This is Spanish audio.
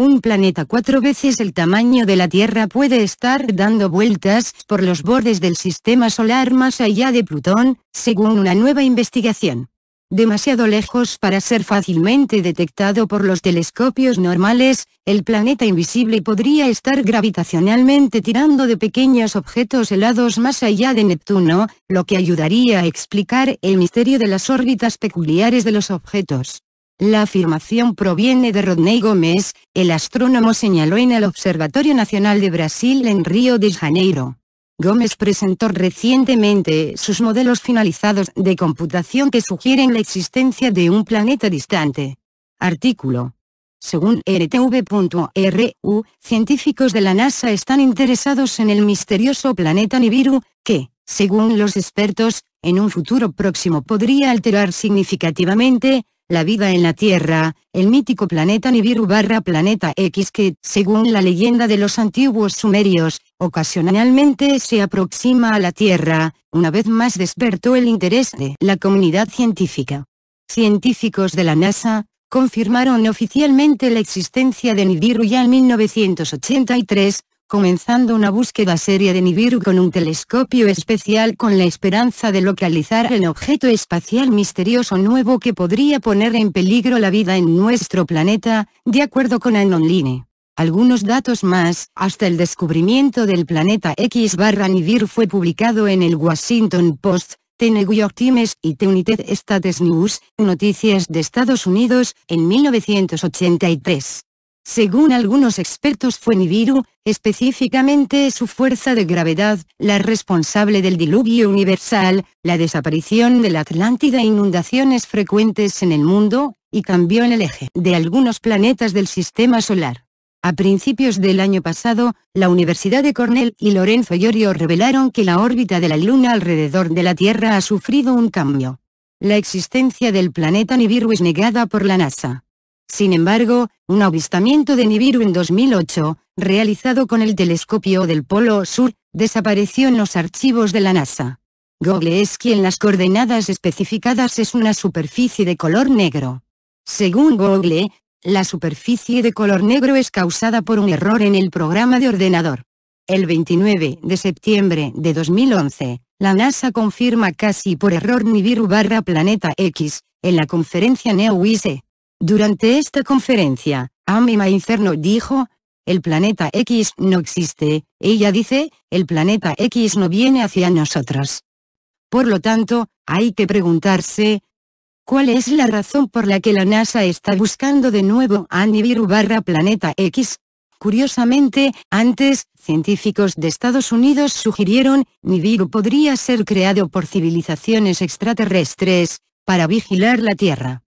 Un planeta cuatro veces el tamaño de la Tierra puede estar dando vueltas por los bordes del sistema solar más allá de Plutón, según una nueva investigación. Demasiado lejos para ser fácilmente detectado por los telescopios normales, el planeta invisible podría estar gravitacionalmente tirando de pequeños objetos helados más allá de Neptuno, lo que ayudaría a explicar el misterio de las órbitas peculiares de los objetos. La afirmación proviene de Rodney Gómez, el astrónomo señaló en el Observatorio Nacional de Brasil en Río de Janeiro. Gómez presentó recientemente sus modelos finalizados de computación que sugieren la existencia de un planeta distante. Artículo. Según rtv.ru, científicos de la NASA están interesados en el misterioso planeta Nibiru, que, según los expertos, en un futuro próximo podría alterar significativamente, la vida en la Tierra, el mítico planeta Nibiru barra planeta X que, según la leyenda de los antiguos sumerios, ocasionalmente se aproxima a la Tierra, una vez más despertó el interés de la comunidad científica. Científicos de la NASA, confirmaron oficialmente la existencia de Nibiru ya en 1983, comenzando una búsqueda seria de Nibiru con un telescopio especial con la esperanza de localizar el objeto espacial misterioso nuevo que podría poner en peligro la vida en nuestro planeta, de acuerdo con Anonline. Algunos datos más, hasta el descubrimiento del planeta X barra Nibiru fue publicado en el Washington Post, The New York Times y The United States News, Noticias de Estados Unidos, en 1983. Según algunos expertos fue Nibiru, específicamente su fuerza de gravedad, la responsable del diluvio universal, la desaparición de la Atlántida e inundaciones frecuentes en el mundo, y cambió en el eje de algunos planetas del sistema solar. A principios del año pasado, la Universidad de Cornell y Lorenzo Iorio revelaron que la órbita de la Luna alrededor de la Tierra ha sufrido un cambio. La existencia del planeta Nibiru es negada por la NASA. Sin embargo, un avistamiento de Nibiru en 2008, realizado con el telescopio del Polo Sur, desapareció en los archivos de la NASA. Google es quien las coordenadas especificadas es una superficie de color negro. Según Google, la superficie de color negro es causada por un error en el programa de ordenador. El 29 de septiembre de 2011, la NASA confirma casi por error Nibiru barra Planeta X, en la conferencia NEOISE. Durante esta conferencia, Amima Inferno dijo, el planeta X no existe, ella dice, el planeta X no viene hacia nosotros. Por lo tanto, hay que preguntarse, ¿cuál es la razón por la que la NASA está buscando de nuevo a Nibiru barra planeta X? Curiosamente, antes, científicos de Estados Unidos sugirieron, Nibiru podría ser creado por civilizaciones extraterrestres, para vigilar la Tierra.